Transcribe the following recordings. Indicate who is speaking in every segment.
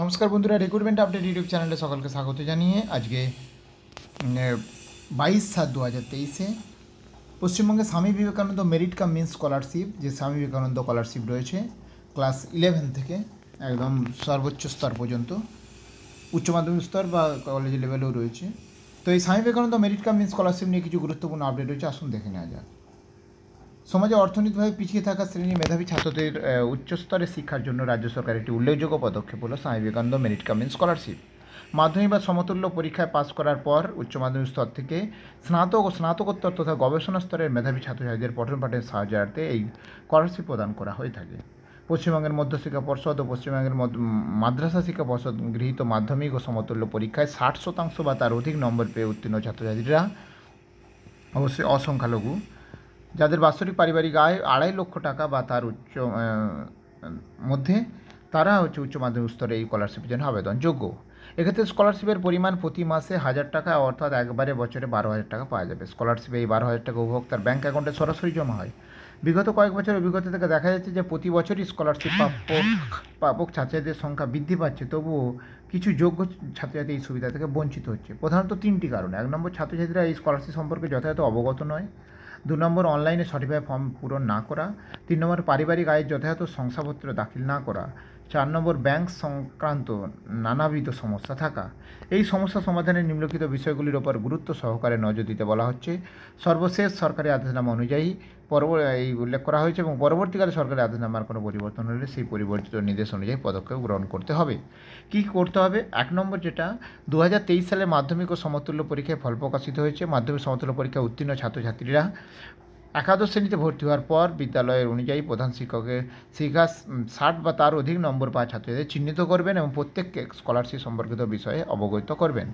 Speaker 1: নমস্কার বন্ধুরা recruitment update YouTube চ্যানেলে সকলকে স্বাগত জানিয়ে আজকে বাইশ সাত দু হাজার তেইশে পশ্চিমবঙ্গে Swami Vivekananda merit cum means scholarship যে স্বামী বিবেকানন্দ স্কলারশিপ রয়েছে ক্লাস ইলেভেন থেকে একদম সর্বোচ্চ স্তর পর্যন্ত উচ্চ মাধ্যমিক স্তর বা কলেজ লেভেলেও রয়েছে তো এই Swami Vivekananda merit cum means scholarship নিয়ে কিছু গুরুত্বপূর্ণ আপডেট রয়েছে আসুন দেখে নেওয়া যাক সমাজে অর্থনৈতিকভাবে পিছিয়ে থাকা শ্রেণীর মেধাবী ছাত্রদের উচ্চস্তরের শিক্ষার জন্য রাজ্য সরকার একটি উল্লেখযোগ্য পদক্ষেপ হল স্বামী বিবেকানন্দ মেরিট কামিন স্কলারশিপ মাধ্যমিক বা সমতুল্য পরীক্ষায় পাস করার পর উচ্চ মাধ্যমিক স্তর থেকে স্নাতক ও স্নাতকোত্তর তথা গবেষণা স্তরের মেধাবী ছাত্রছাত্রীদের পঠন পাঠের সাহায্যার্থে এই স্কলারশিপ প্রদান করা হয়ে থাকে পশ্চিমবঙ্গের মধ্যশিক্ষা পর্ষদ ও পশ্চিমবঙ্গের মাদ্রাসা শিক্ষা পর্ষদ গৃহীত মাধ্যমিক ও সমতুল্য পরীক্ষায় ষাট শতাংশ বা তার অধিক নম্বর পেয়ে উত্তীর্ণ ছাত্রছাত্রীরা অবশ্যই অসংখ্যালঘু যাদের বাৎসরিক পারিবারিক আয় আড়াই লক্ষ টাকা বা তার উচ্চ মধ্যে তারা হচ্ছে উচ্চ মাধ্যমিক স্তরে এই স্কলারশিপের জন্য আবেদন যোগ্য এক্ষেত্রে স্কলারশিপের পরিমাণ প্রতি মাসে হাজার টাকা অর্থাৎ একবারে বছরে বারো হাজার টাকা পাওয়া যাবে স্কলারশিপে এই বারো হাজার টাকা উপভোক্তার ব্যাঙ্ক অ্যাকাউন্টে সরাসরি জমা হয় বিগত কয়েক বছর অভিজ্ঞতা থেকে দেখা যাচ্ছে যে প্রতি বছরই স্কলারশিপ প্রাপ্য প্রাপক ছাত্রীদের সংখ্যা বৃদ্ধি পাচ্ছে তবুও কিছু যোগ্য ছাত্রছাত্রী এই সুবিধা থেকে বঞ্চিত হচ্ছে প্রধানত তিনটি কারণ এক নম্বর ছাত্রছাত্রীরা এই স্কলারশিপ সম্পর্কে যথাযথ অবগত নয় দু নম্বর অনলাইনে সঠিকভাবে ফর্ম পূরণ না করা তিন নম্বর পারিবারিক আয়ের যথাযথ শংসাপত্র দাখিল না করা চার নম্বর ব্যাংক সংক্রান্ত নানাবিধ সমস্যা থাকা এই সমস্যা সমাধানে নিম্নলিখিত বিষয়গুলির ওপর গুরুত্ব সহকারে নজর দিতে বলা হচ্ছে সর্বশেষ সরকারি আদেশনামা অনুযায়ী পরব এই উল্লেখ করা হয়েছে এবং পরবর্তীকালে সরকারের আদেশনামার কোনো পরিবর্তন হলে সেই পরিবর্তিত নির্দেশ অনুযায়ী পদক্ষেপ গ্রহণ করতে হবে কি করতে হবে এক নম্বর যেটা দু সালে মাধ্যমিক ও সমতুল্য পরীক্ষায় ফল প্রকাশিত হয়েছে মাধ্যমিক সমতুল্য পরীক্ষায় উত্তীর্ণ ছাত্রছাত্রীরা একাদশ শ্রেণীতে ভর্তি হওয়ার পর বিদ্যালয়ের অনুযায়ী প্রধান শিক্ষকের শিক্ষা ষাট বা তার অধিক নম্বর পাওয়া ছাত্রীদের চিহ্নিত করবেন এবং প্রত্যেককে স্কলারশিপ সম্পর্কিত বিষয়ে অবগত করবেন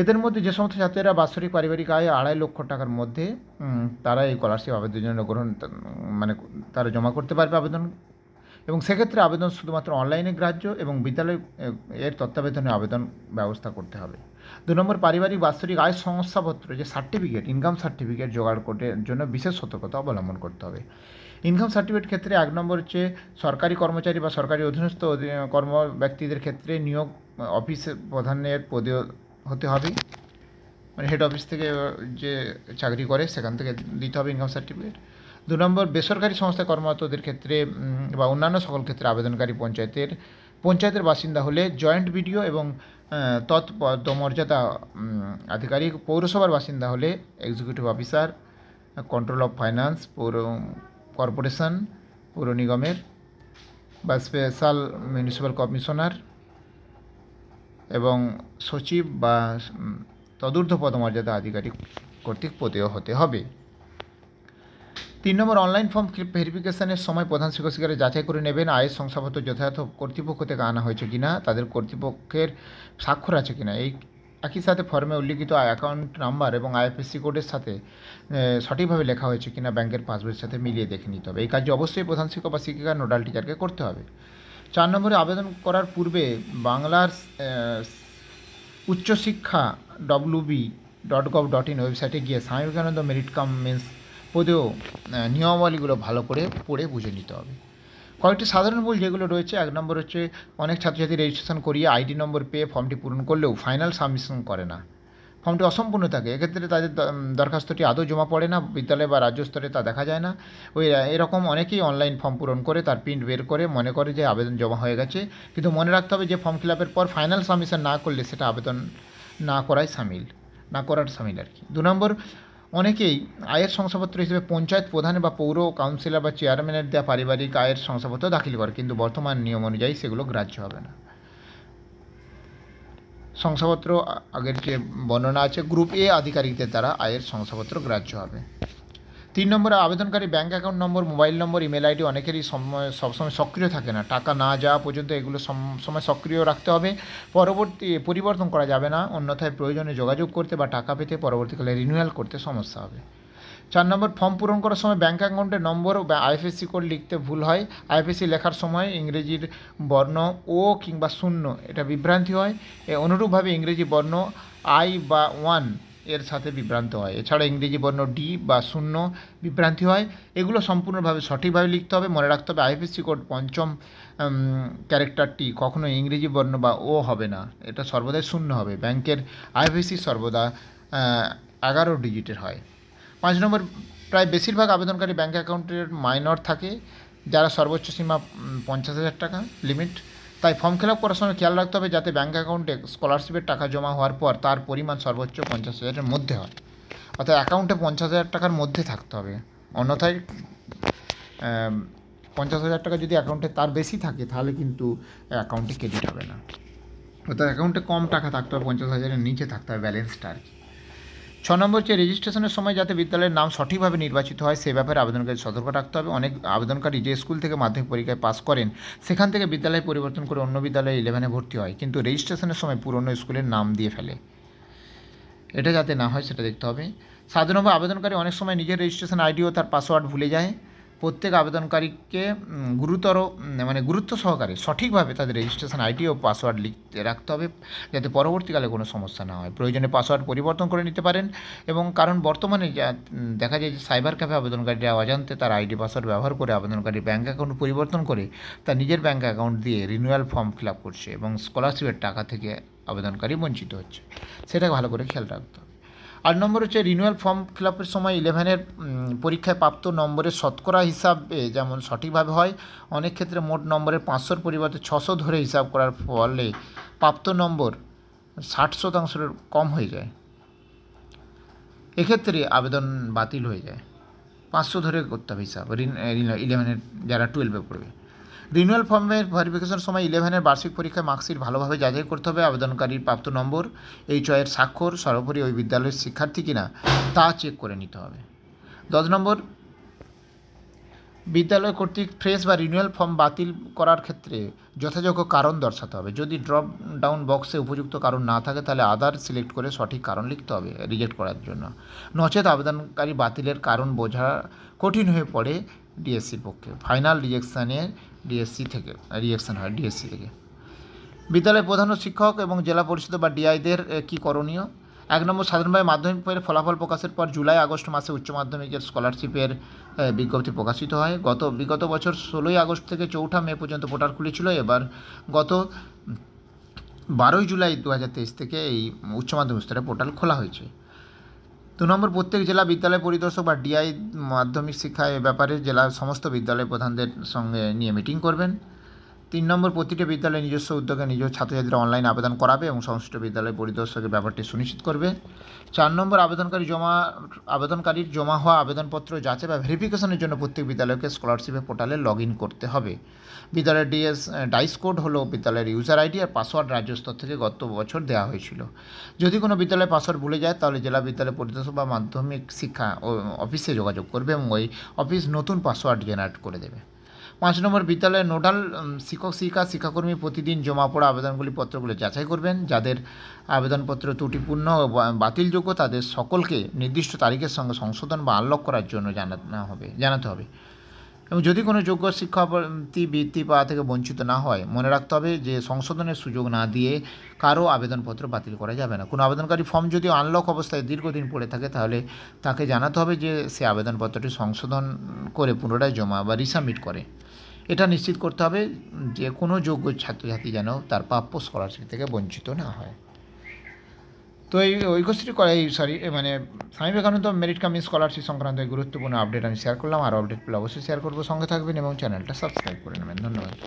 Speaker 1: এদের মধ্যে যে সমস্ত ছাত্রীরা বাৎসরিক পারিবারিক আয় আড়াই লক্ষ টাকার মধ্যে তারা এই স্কলারশিপ আবেদনের জন্য গ্রহণ মানে তারা জমা করতে পারবে আবেদন এবং সেক্ষেত্রে আবেদন শুধুমাত্র অনলাইনে গ্রাহ্য এবং বিদ্যালয় এর তত্ত্বাবধানে আবেদন ব্যবস্থা করতে হবে দু নম্বর পারিবারিক বাৎসরিক আয় শংসাপত্র যে সার্টিফিকেট ইনকাম সার্টিফিকেট জোগাড় করতে জন্য বিশেষ সতর্কতা অবলম্বন করতে হবে ইনকাম সার্টিফিকেট ক্ষেত্রে এক নম্বর হচ্ছে সরকারি কর্মচারী বা সরকারি অধীনস্থ কর্ম ব্যক্তিদের ক্ষেত্রে নিয়োগ অফিসের প্রধানের পদীয় হতে হবে মানে হেড অফিস থেকে যে চাকরি করে সেখান থেকে দিতে হবে ইনকাম সার্টিফিকেট দু নম্বর বেসরকারি সংস্থায় কর্মরতদের ক্ষেত্রে বা অন্যান্য সকল ক্ষেত্রে আবেদনকারী পঞ্চায়েতের পঞ্চায়েতের বাসিন্দা হলে জয়েন্ট বিডিও এবং তৎপদমর্যাদা আধিকারিক পৌরসভার বাসিন্দা হলে executive officer control of finance পৌর কর্পোরেশন পৌর নিগমের বা স্পেশাল মিউনিসিপ্যাল কমিশনার এবং সচিব বা তদূর্ধ্ব পদমর্যাদা আধিকারিক কর্তৃক পদেয় হতে হবে তিন নম্বর অনলাইন ফর্ম ভেরিফিকেশনের সময় প্রধান শিক্ষক শিক্ষিকারা যাচাই করে নেবেন আয়ের শংসাপত্র যথাযথ কর্তৃপক্ষ থেকে আনা হয়েছে কিনা তাদের কর্তৃপক্ষের স্বাক্ষর আছে কিনা এই একই সাথে ফর্মে উল্লিখিত অ্যাকাউন্ট নাম্বার এবং আইএফএসসি কোডের সাথে সঠিকভাবে লেখা হয়েছে কিনা ব্যাংকের পাসবইয়ের সাথে মিলিয়ে দেখে নিতে হবে এই কাজ অবশ্যই প্রধান শিক্ষক বা শিক্ষিকা নোডাল টিচারকে করতে হবে চার নম্বরে আবেদন করার পূর্বে বাংলার উচ্চশিক্ষা WB dot gov dot in ওয়েবসাইটে গিয়ে Swami Vivekananda merit cum means পদেও নিয়মাবলীগুলো ভালো করে পড়ে বুঝে নিতে হবে কয়েকটি সাধারণ ভুল যেগুলো রয়েছে এক নম্বর হচ্ছে অনেক ছাত্রছাত্রী রেজিস্ট্রেশন করিয়ে আইডি নম্বর পেয়ে ফর্মটি পূরণ করলেও ফাইনাল সাবমিশন করে না ফর্মটি অসম্পূর্ণ থাকে এক্ষেত্রে তাদের দরখাস্তটি আদৌ জমা পড়ে না বিদ্যালয় বা রাজ্য স্তরে তা দেখা যায় না ওই এরকম অনেকেই অনলাইন ফর্ম পূরণ করে তার প্রিন্ট বের করে মনে করে যে আবেদন জমা হয়ে গেছে কিন্তু মনে রাখতে হবে যে ফর্ম ফিল আপের পর ফাইনাল সাবমিশন না করলে সেটা আবেদন না করাই সামিল না করার সামিল আর কি দু নম্বর অনেকেই আয়ের শংসাপত্র হিসেবে পঞ্চায়েত প্রধান বা পৌর কাউন্সিলর বা চেয়ারম্যানের দেওয়া পারিবারিক আয়ের শংসাপত্র দাখিল করে কিন্তু বর্তমান নিয়ম অনুযায়ী সেগুলো গ্রাহ্য হবে না শংসাপত্র আগের যে বর্ণনা আছে গ্রুপ এ আধিকারিকদের দ্বারা আয়ের শংসাপত্র গ্রাহ্য হবে তিন নম্বরে আবেদনকারী bank account number mobile number email ID অনেকেরই সময় সবসময় সক্রিয় থাকে না টাকা না যাওয়া পর্যন্ত এগুলো সময় সক্রিয় রাখতে হবে পরবর্তী পরিবর্তন করা যাবে না অন্যথায় প্রয়োজনে যোগাযোগ করতে বা টাকা পেতে পরবর্তীকালে রিনিউয়াল করতে সমস্যা হবে চার নম্বর ফর্ম পূরণ করার সময় ব্যাঙ্ক অ্যাকাউন্টের নম্বর বা আইএফএসসি কোড লিখতে ভুল হয় আইএফএসি লেখার সময় ইংরেজির বর্ণ ও কিংবা শূন্য এটা বিভ্রান্তি হয় এ অনুরূপভাবে ইংরেজি বর্ণ আই বা ওয়ান এর সাথে বিভ্রান্ত হয় এছাড়া ইংরেজি বর্ণ ডি বা শূন্য বিভ্রান্তি হয় এগুলো সম্পূর্ণভাবে সঠিকভাবে লিখতে হবে মনে রাখতে হবে আইএফএসি কোড পঞ্চম ক্যারেক্টারটি কখনো ইংরেজি বর্ণ বা ও হবে না এটা সর্বদাই শূন্য হবে ব্যাংকের আইএফএসি সর্বদা এগারো ডিজিটের হয় পাঁচ নম্বর প্রায় বেশিরভাগ আবেদনকারী ব্যাঙ্ক অ্যাকাউন্টের মাইনর থাকে যারা সর্বোচ্চ সীমা পঞ্চাশ হাজার টাকা লিমিট তাই ফর্ম ফিল আপ করার সময় খেয়াল রাখতে হবে যাতে ব্যাঙ্ক অ্যাকাউন্টে স্কলারশিপের টাকা জমা হওয়ার পর তার পরিমাণ সর্বোচ্চ পঞ্চাশ হাজারের মধ্যে হয় অর্থাৎ অ্যাকাউন্টে পঞ্চাশ হাজার টাকার মধ্যে থাকতে হবে অন্যথায় পঞ্চাশ হাজার টাকা যদি অ্যাকাউন্টে তার বেশি থাকে তাহলে কিন্তু অ্যাকাউন্টে ক্রেডিট হবে না অর্থাৎ অ্যাকাউন্টে কম টাকা থাকতে হবে পঞ্চাশ হাজারের নিচে থাকতে হবে ব্যালেন্সটা আর কি ছ নম্বর হচ্ছে রেজিস্ট্রেশনের সময় যাতে বিদ্যালয়ের নাম সঠিকভাবে নির্বাচিত হয় সে ব্যাপারে আবেদনকারী সতর্ক রাখতে হবে অনেক আবেদনকারী যে স্কুল থেকে মাধ্যমিক পরীক্ষায় পাস করেন সেখান থেকে বিদ্যালয় পরিবর্তন করে অন্য বিদ্যালয়ে ইলেভেনে ভর্তি হয় কিন্তু রেজিস্ট্রেশনের সময় পুরনো স্কুলের নাম দিয়ে ফেলে এটা যাতে না হয় সেটা দেখতে হবে সাধারণভাবে আবেদনকারী অনেক সময় নিজের রেজিস্ট্রেশন আইডি ও তার পাসওয়ার্ড ভুলে যায় প্রত্যেক আবেদনকারীকে গুরুতর মানে গুরুত্ব সহকারে সঠিকভাবে তাদের রেজিস্ট্রেশন আইডি ও পাসওয়ার্ড লিখতে রাখতে হবে যাতে পরবর্তীকালে কোনো সমস্যা না হয় প্রয়োজনে পাসওয়ার্ড পরিবর্তন করে নিতে পারেন এবং কারণ বর্তমানে দেখা যায় যে সাইবার ক্যাফে আবেদনকারীরা অজান্তে তার আইডি পাসওয়ার্ড ব্যবহার করে আবেদনকারী ব্যাঙ্ক অ্যাকাউন্ট পরিবর্তন করে তার নিজের ব্যাঙ্ক অ্যাকাউন্ট দিয়ে রিনিউয়াল ফর্ম ফিল আপ করছে এবং স্কলারশিপের টাকা থেকে আবেদনকারী বঞ্চিত হচ্ছে সেটাকে ভালো করে খেয়াল রাখতে হবে আট নম্বর হচ্ছে রিনুয়াল ফর্ম ফিল আপের সময় ইলেভেনের পরীক্ষায় প্রাপ্ত নম্বরের শতকরা হিসাবে যেমন সঠিকভাবে হয় অনেক ক্ষেত্রে মোট নম্বরের পাঁচশোর পরিবর্তে ছশো ধরে হিসাব করার ফলে প্রাপ্ত নম্বর ষাট শতাংশের কম হয়ে যায় এক্ষেত্রে আবেদন বাতিল হয়ে যায় পাঁচশো ধরে করতে হবে হিসাব ইলেভেনের যারা টুয়েলভে পড়বে রিনুয়াল ফর্মের ভেরিফিকেশন সময় ইলেভেনের বার্ষিক পরীক্ষায় মার্কশিট ভালোভাবে যাচাই করতে হবে আবেদনকারীর প্রাপ্ত নম্বর এই চয়ের স্বাক্ষর সর্বোপরি ওই বিদ্যালয়ের শিক্ষার্থী কিনা তা চেক করে নিতে হবে দশ নম্বর বিদ্যালয় কর্তৃক ফ্রেশ বা রিনুয়াল ফর্ম বাতিল করার ক্ষেত্রে যথাযোগ্য কারণ দর্শাতে হবে যদি ড্রপ ডাউন বক্সে উপযুক্ত কারণ না থাকে তাহলে আদার সিলেক্ট করে সঠিক কারণ লিখতে হবে রিজেক্ট করার জন্য নচেত আবেদনকারী বাতিলের কারণ বোঝা কঠিন হয়ে পড়ে ডিএসসির পক্ষে ফাইনাল রিজেকশানের ডিএসসি থেকে রিয়েকশান হয় ডিএসসি থেকে বিদ্যালয়ের প্রধান শিক্ষক এবং জেলা পরিষদ বা ডিআইদের কী করণীয় এক নম্বর সাধারণভাবে পরে ফলাফল প্রকাশের পর জুলাই আগস্ট মাসে উচ্চ মাধ্যমিকের স্কলারশিপের বিজ্ঞপ্তি প্রকাশিত হয় গত বিগত বছর ষোলোই আগস্ট থেকে চৌঠা মে পর্যন্ত পোর্টাল খুলেছিল এবার গত বারোই জুলাই দু থেকে এই উচ্চ মাধ্যমিক স্তরে পোর্টাল খোলা হয়েছে দু নম্বর প্রত্যেক জেলা বিদ্যালয় পরিদর্শক বা ডিআই মাধ্যমিক শিক্ষা এ ব্যাপারে জেলার সমস্ত বিদ্যালয় প্রধানদের সঙ্গে নিয়ে মিটিং করবেন তিন নম্বর প্রতিটি বিদ্যালয়ে নিজস্ব উদ্যোগে নিজ ছাত্রছাত্রীরা অনলাইন আবেদন করাবে এবং সংশ্লিষ্ট বিদ্যালয় পরিদর্শকের ব্যাপারটি সুনিশ্চিত করবে চার নম্বর আবেদনকারী জমা আবেদনকারীর জমা হওয়া আবেদনপত্র যাচাই বা ভেরিফিকেশনের জন্য প্রত্যেক বিদ্যালয়কে স্কলারশিপের পোর্টালে লগ ইন করতে হবে বিদ্যালয়ের ডিএস ডাইস কোড হলো বিদ্যালয়ের ইউজার আইডি আর পাসওয়ার্ড রাজ্য স্তর থেকে গত বছর দেওয়া হয়েছিল যদি কোনো বিদ্যালয়ে পাসওয়ার্ড ভুলে যায় তাহলে জেলা বিদ্যালয় পরিদর্শক বা মাধ্যমিক শিক্ষা অফিসে যোগাযোগ করবে এবং ওই অফিস নতুন পাসওয়ার্ড জেনারেট করে দেবে পাঁচ নম্বর বিদ্যালয়ের নোডাল শিক্ষক শিক্ষিকা শিক্ষাকর্মী প্রতিদিন জমা পড়া আবেদনগুলি পত্রগুলি যাচাই করবেন যাদের আবেদনপত্র ত্রুটিপূর্ণ বাতিলযোগ্য তাদের সকলকে নির্দিষ্ট তারিখের সঙ্গে সংশোধন বা আনলক করার জন্য জানানো হবে জানাতে হবে এবং যদি কোনো যোগ্য শিক্ষাবৃত্তি বৃত্তি পাওয়া থেকে বঞ্চিত না হয় মনে রাখতে হবে যে সংশোধনের সুযোগ না দিয়ে কারো আবেদনপত্র বাতিল করা যাবে না কোনো আবেদনকারী ফর্ম যদি আনলক অবস্থায় দীর্ঘদিন পড়ে থাকে তাহলে তাকে জানাতে হবে যে সে আবেদনপত্রটি সংশোধন করে পুনরায় জমা বা রিসাবমিট করে এটা নিশ্চিত করতে হবে যে কোনো যোগ্য ছাত্রছাত্রী যেন তার প্রাপ্য স্কলারশিপ থেকে বঞ্চিত না হয় তো এই ঐক্যশ্রী এই সরি মানে স্বামী বিবেকানন্দ মেরিট কামিং স্কলারশিপ সংক্রান্ত এই গুরুত্বপূর্ণ আপডেট আমি শেয়ার করলাম আর আপডেট পেলে অবশ্যই শেয়ার করবো সঙ্গে থাকবেন এবং চ্যানেলটা সাবস্ক্রাইব করে নেবেন ধন্যবাদ